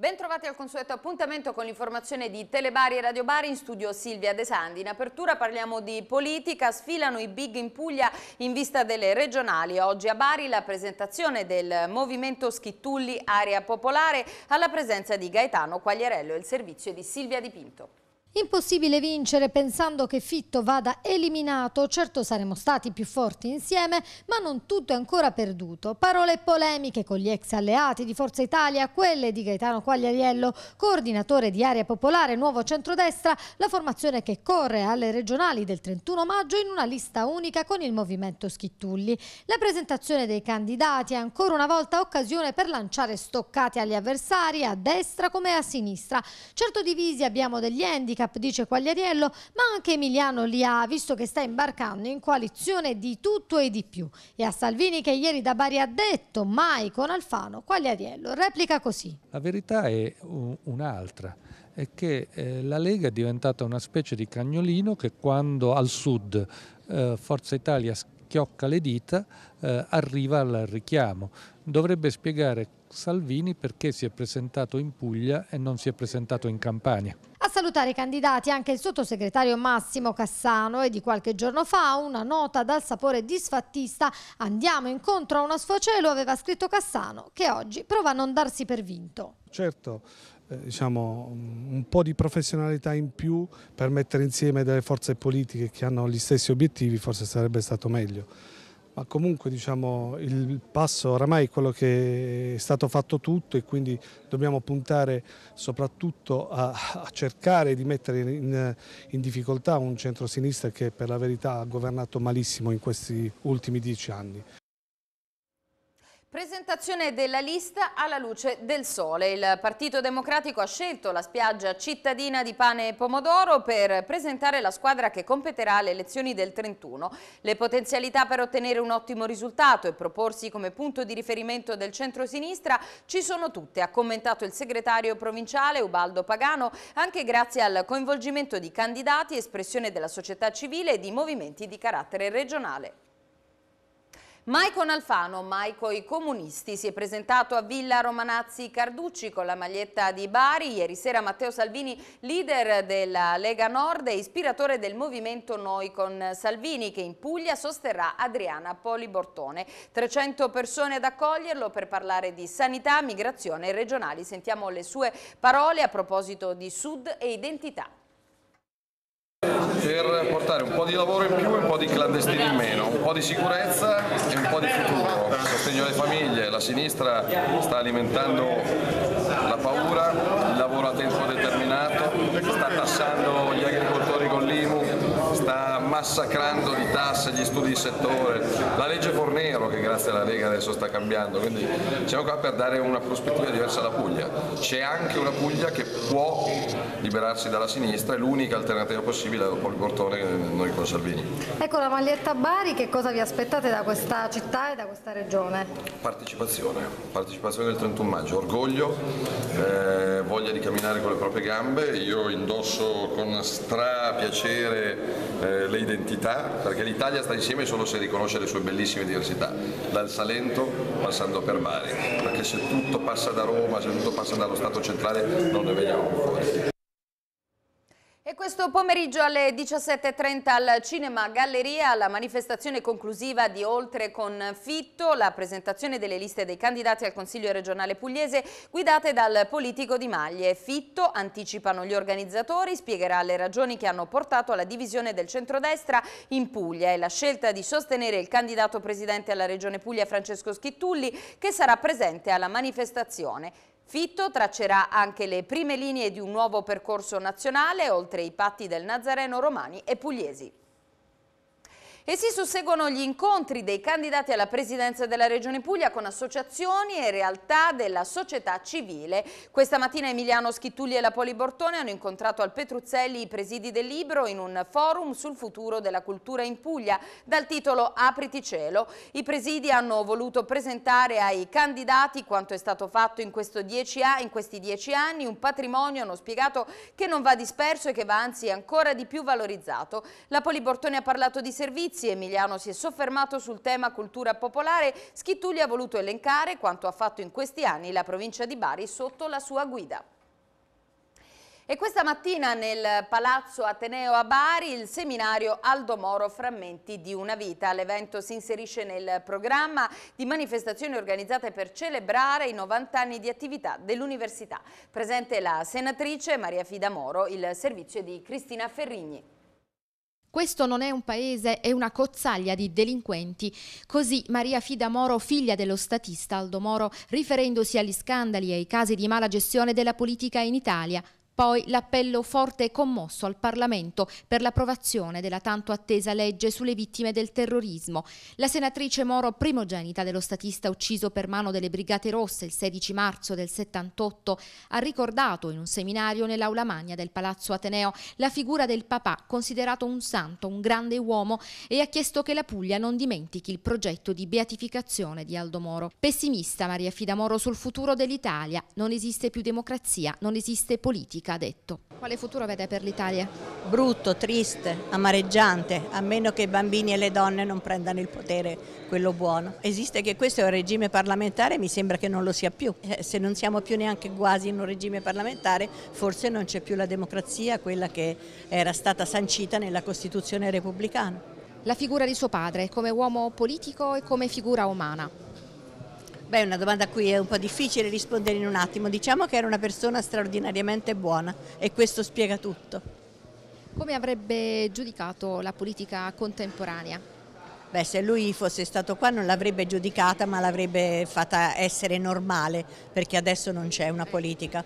Bentrovati al consueto appuntamento con l'informazione di Telebari e Radio Bari in studio Silvia De Sandi. In apertura parliamo di politica, sfilano i big in Puglia in vista delle regionali. Oggi a Bari la presentazione del movimento Schittulli Area Popolare alla presenza di Gaetano Quagliarello e il servizio di Silvia Di Pinto. Impossibile vincere pensando che Fitto vada eliminato, certo saremo stati più forti insieme, ma non tutto è ancora perduto. Parole polemiche con gli ex alleati di Forza Italia, quelle di Gaetano Quagliariello, coordinatore di Area Popolare Nuovo Centrodestra, la formazione che corre alle regionali del 31 maggio in una lista unica con il movimento Schittulli. La presentazione dei candidati è ancora una volta occasione per lanciare stoccate agli avversari, a destra come a sinistra. Certo divisi abbiamo degli handicap, handicap, dice Quagliariello, ma anche Emiliano li ha, visto che sta imbarcando in coalizione di tutto e di più. E a Salvini che ieri da Bari ha detto mai con Alfano, Quagliariello replica così. La verità è un'altra, è che eh, la Lega è diventata una specie di cagnolino che quando al sud eh, Forza Italia schiocca le dita eh, arriva al richiamo. Dovrebbe spiegare Salvini perché si è presentato in Puglia e non si è presentato in Campania salutare i candidati anche il sottosegretario Massimo Cassano e di qualche giorno fa una nota dal sapore disfattista andiamo incontro a uno sfocelo aveva scritto Cassano che oggi prova a non darsi per vinto. Certo, eh, diciamo, mm, un po' di professionalità in più per mettere insieme delle forze politiche che hanno gli stessi obiettivi forse sarebbe stato meglio ma comunque diciamo, il passo oramai è quello che è stato fatto tutto e quindi dobbiamo puntare soprattutto a, a cercare di mettere in, in difficoltà un centro-sinistra che per la verità ha governato malissimo in questi ultimi dieci anni. Presentazione della lista alla luce del sole. Il Partito Democratico ha scelto la spiaggia cittadina di Pane e Pomodoro per presentare la squadra che competerà alle elezioni del 31. Le potenzialità per ottenere un ottimo risultato e proporsi come punto di riferimento del centro-sinistra ci sono tutte, ha commentato il segretario provinciale Ubaldo Pagano, anche grazie al coinvolgimento di candidati, espressione della società civile e di movimenti di carattere regionale. Maicon Alfano, mai coi comunisti, si è presentato a Villa Romanazzi Carducci con la maglietta di Bari. Ieri sera Matteo Salvini, leader della Lega Nord e ispiratore del movimento Noi con Salvini, che in Puglia sosterrà Adriana Polibortone. 300 persone ad accoglierlo per parlare di sanità, migrazione e regionali. Sentiamo le sue parole a proposito di Sud e identità per portare un po' di lavoro in più e un po' di clandestini in meno, un po' di sicurezza e un po' di futuro, sostegno alle famiglie, la sinistra sta alimentando la paura, il lavoro a tempo determinato, sta tassando massacrando di tasse gli studi di settore, la legge Fornero che grazie alla Lega adesso sta cambiando, quindi siamo qua per dare una prospettiva diversa alla Puglia. C'è anche una Puglia che può liberarsi dalla sinistra, è l'unica alternativa possibile dopo il portone noi con Salvini. Ecco la maglietta Bari, che cosa vi aspettate da questa città e da questa regione? Partecipazione, partecipazione del 31 maggio, orgoglio, eh, voglia di camminare con le proprie gambe, io indosso con stra piacere eh, le idee identità, perché l'Italia sta insieme solo se riconosce le sue bellissime diversità, dal Salento passando per Bari, perché se tutto passa da Roma, se tutto passa dallo Stato centrale non ne vediamo fuori questo pomeriggio alle 17.30 al Cinema Galleria la manifestazione conclusiva di Oltre con Fitto, la presentazione delle liste dei candidati al Consiglio regionale pugliese guidate dal politico di Maglie. Fitto, anticipano gli organizzatori, spiegherà le ragioni che hanno portato alla divisione del centrodestra in Puglia e la scelta di sostenere il candidato presidente alla regione Puglia Francesco Schittulli che sarà presente alla manifestazione. Fitto traccerà anche le prime linee di un nuovo percorso nazionale oltre i patti del Nazareno romani e pugliesi. E si susseguono gli incontri dei candidati alla presidenza della Regione Puglia con associazioni e realtà della società civile. Questa mattina Emiliano Schittulli e la Poli Bortone hanno incontrato al Petruzzelli i presidi del libro in un forum sul futuro della cultura in Puglia dal titolo Apriti cielo. I presidi hanno voluto presentare ai candidati quanto è stato fatto in, dieci, in questi dieci anni, un patrimonio, hanno spiegato, che non va disperso e che va anzi ancora di più valorizzato. La Poli Bortone ha parlato di servizi notizie, Emiliano si è soffermato sul tema cultura popolare, Schittulli ha voluto elencare quanto ha fatto in questi anni la provincia di Bari sotto la sua guida. E questa mattina nel Palazzo Ateneo a Bari il seminario Aldo Moro Frammenti di una vita. L'evento si inserisce nel programma di manifestazioni organizzate per celebrare i 90 anni di attività dell'università. Presente la senatrice Maria Fida Moro, il servizio di Cristina Ferrigni. Questo non è un paese, è una cozzaglia di delinquenti. Così Maria Fida Moro, figlia dello statista Aldo Moro, riferendosi agli scandali e ai casi di mala gestione della politica in Italia. Poi l'appello forte e commosso al Parlamento per l'approvazione della tanto attesa legge sulle vittime del terrorismo. La senatrice Moro, primogenita dello statista ucciso per mano delle Brigate Rosse il 16 marzo del 78, ha ricordato in un seminario nell'aula magna del Palazzo Ateneo la figura del papà, considerato un santo, un grande uomo, e ha chiesto che la Puglia non dimentichi il progetto di beatificazione di Aldo Moro. Pessimista Maria Fida Moro sul futuro dell'Italia. Non esiste più democrazia, non esiste politica politica, ha detto. Quale futuro vede per l'Italia? Brutto, triste, amareggiante, a meno che i bambini e le donne non prendano il potere, quello buono. Esiste che questo è un regime parlamentare, mi sembra che non lo sia più. Eh, se non siamo più neanche quasi in un regime parlamentare, forse non c'è più la democrazia, quella che era stata sancita nella Costituzione repubblicana. La figura di suo padre come uomo politico e come figura umana? Beh, una domanda a cui è un po' difficile rispondere in un attimo. Diciamo che era una persona straordinariamente buona e questo spiega tutto. Come avrebbe giudicato la politica contemporanea? Beh, se lui fosse stato qua non l'avrebbe giudicata, ma l'avrebbe fatta essere normale, perché adesso non c'è una politica.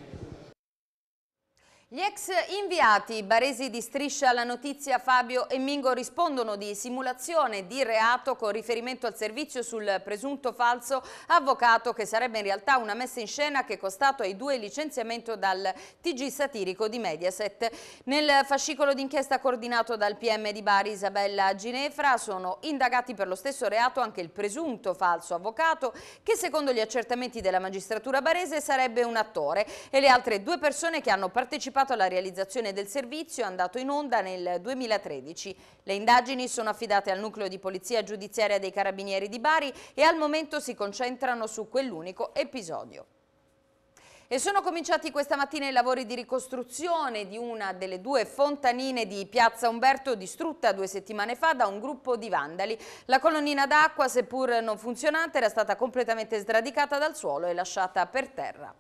Gli ex inviati baresi di Striscia alla notizia Fabio e Mingo rispondono di simulazione di reato con riferimento al servizio sul presunto falso avvocato che sarebbe in realtà una messa in scena che è costato ai due licenziamento dal TG satirico di Mediaset. Nel fascicolo d'inchiesta coordinato dal PM di Bari Isabella Ginefra sono indagati per lo stesso reato anche il presunto falso avvocato che secondo gli accertamenti della magistratura barese sarebbe un attore e le altre due persone che hanno partecipato partecipato alla realizzazione del servizio andato in onda nel 2013. Le indagini sono affidate al nucleo di polizia giudiziaria dei Carabinieri di Bari e al momento si concentrano su quell'unico episodio. E sono cominciati questa mattina i lavori di ricostruzione di una delle due fontanine di Piazza Umberto distrutta due settimane fa da un gruppo di vandali. La colonnina d'acqua, seppur non funzionante, era stata completamente sradicata dal suolo e lasciata per terra.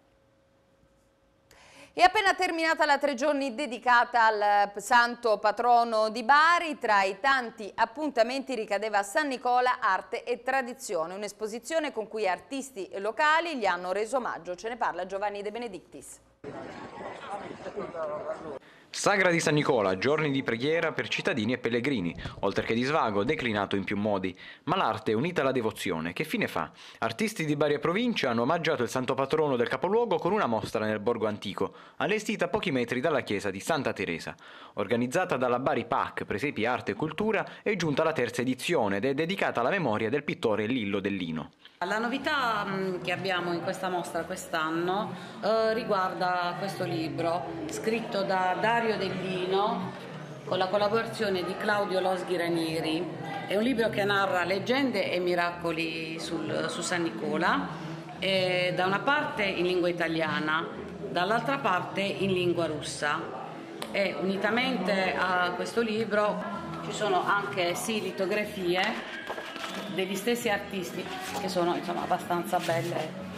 È appena terminata la tre giorni dedicata al santo patrono di Bari, tra i tanti appuntamenti ricadeva San Nicola, arte e tradizione, un'esposizione con cui artisti locali gli hanno reso omaggio, ce ne parla Giovanni De Benedictis. Sagra di San Nicola, giorni di preghiera per cittadini e pellegrini, oltre che di svago, declinato in più modi. Ma l'arte è unita alla devozione, che fine fa? Artisti di varie province hanno omaggiato il santo patrono del capoluogo con una mostra nel borgo antico, allestita a pochi metri dalla chiesa di Santa Teresa. Organizzata dalla Bari PAC, Presepi Arte e Cultura, è giunta la terza edizione ed è dedicata alla memoria del pittore Lillo Dellino. La novità mm, che abbiamo in questa mostra quest'anno eh, riguarda questo libro scritto da Dario Dellino con la collaborazione di Claudio Losghi Ranieri. È un libro che narra leggende e miracoli sul, su San Nicola, eh, da una parte in lingua italiana, dall'altra parte in lingua russa. E unitamente a questo libro ci sono anche sì litografie degli stessi artisti che sono insomma, abbastanza belle.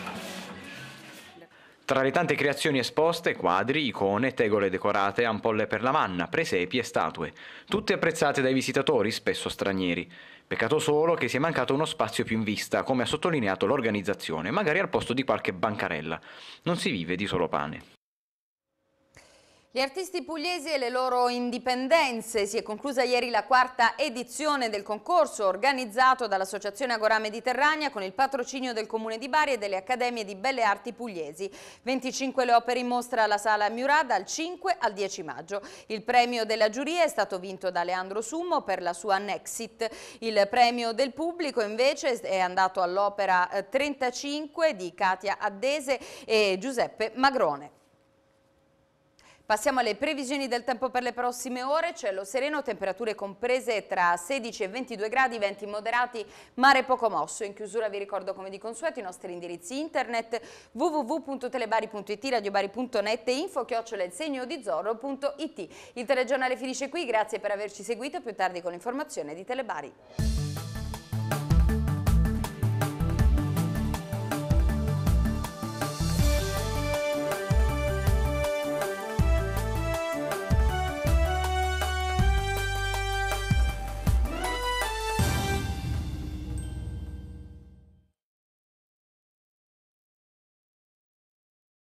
Tra le tante creazioni esposte, quadri, icone, tegole decorate, ampolle per la manna, presepi e statue, tutte apprezzate dai visitatori, spesso stranieri. Peccato solo che sia mancato uno spazio più in vista, come ha sottolineato l'organizzazione, magari al posto di qualche bancarella. Non si vive di solo pane. Gli artisti pugliesi e le loro indipendenze. Si è conclusa ieri la quarta edizione del concorso organizzato dall'Associazione Agora Mediterranea con il patrocinio del Comune di Bari e delle Accademie di Belle Arti Pugliesi. 25 le opere in mostra alla Sala Miurà dal 5 al 10 maggio. Il premio della giuria è stato vinto da Leandro Summo per la sua Nexit. Il premio del pubblico invece è andato all'opera 35 eh, di Katia Addese e Giuseppe Magrone. Passiamo alle previsioni del tempo per le prossime ore, cielo sereno, temperature comprese tra 16 e 22 gradi, venti moderati, mare poco mosso. In chiusura vi ricordo come di consueto i nostri indirizzi internet www.telebari.it, radiobari.net e info chiocciola il segno di zorro.it. Il telegiornale finisce qui, grazie per averci seguito, più tardi con l'informazione di Telebari.